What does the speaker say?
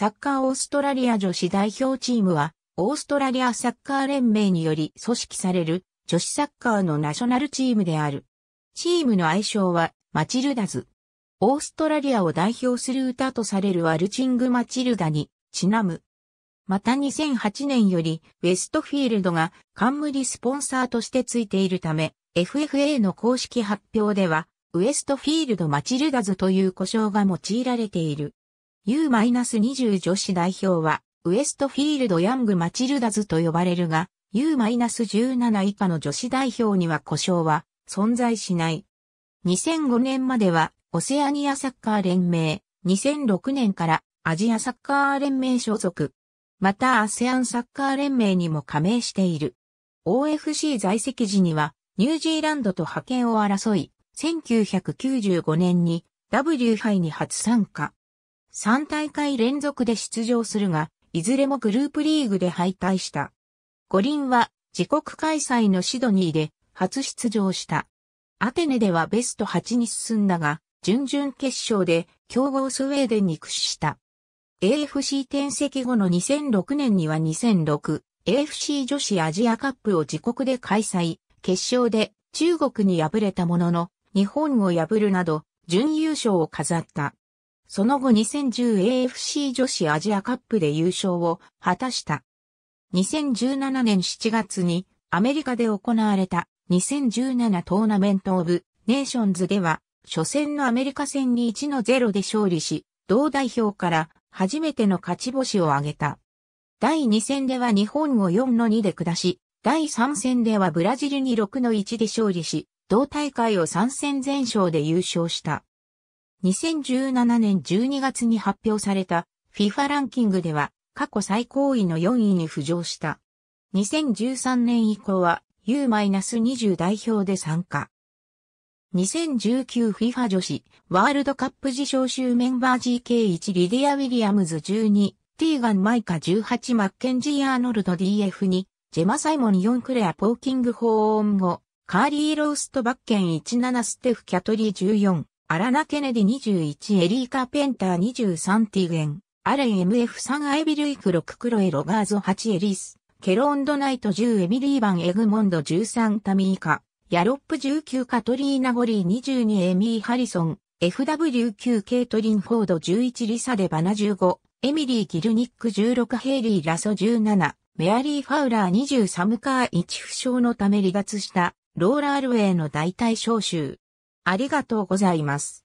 サッカーオーストラリア女子代表チームは、オーストラリアサッカー連盟により組織される女子サッカーのナショナルチームである。チームの愛称はマチルダズ。オーストラリアを代表する歌とされるワルチングマチルダにちなむ。また2008年よりウェストフィールドが冠スポンサーとしてついているため、FFA の公式発表ではウエストフィールドマチルダズという呼称が用いられている。U-20 女子代表は、ウエストフィールドヤングマチルダズと呼ばれるが、U-17 以下の女子代表には故障は存在しない。2005年まではオセアニアサッカー連盟、2006年からアジアサッカー連盟所属。またアセアンサッカー連盟にも加盟している。OFC 在籍時にはニュージーランドと派遣を争い、1995年に W 杯に初参加。3大会連続で出場するが、いずれもグループリーグで敗退した。五輪は自国開催のシドニーで初出場した。アテネではベスト8に進んだが、準々決勝で強豪スウェーデンに屈した。AFC 転籍後の2006年には2006 AFC 女子アジアカップを自国で開催、決勝で中国に敗れたものの日本を破るなど準優勝を飾った。その後 2010AFC 女子アジアカップで優勝を果たした。2017年7月にアメリカで行われた2017トーナメントオブネーションズでは初戦のアメリカ戦に1の0で勝利し、同代表から初めての勝ち星を挙げた。第2戦では日本を4の2で下し、第3戦ではブラジルに6の1で勝利し、同大会を3戦全勝で優勝した。2017年12月に発表された FIFA ランキングでは過去最高位の4位に浮上した。2013年以降は U-20 代表で参加。2019FIFA 女子ワールドカップ自称集メンバー GK1 リディア・ウィリアムズ12、ティーガン・マイカ18マッケンジー・アーノルド DF2、ジェマ・サイモン4クレア・ポーキング・ホーン5、カーリー・ロースト・バッケン17ステフ・キャトリー14、アラナ・ケネディ21エリー・カペンター23ティゲン、アレン MF3 アイビルイク6クロエロガーズ8エリス、ケロンドナイト10エミリー・バン・エグモンド13タミーカ、ヤロップ19カトリーナ・ゴリー22エミー・ハリソン、FW9 ケイトリン・フォード11リサ・デバナ15、エミリー・ギルニック16ヘイリー・ラソ17、メアリー・ファウラー20サムカー1負傷のため離脱した、ローラールウェイの代替招集。ありがとうございます。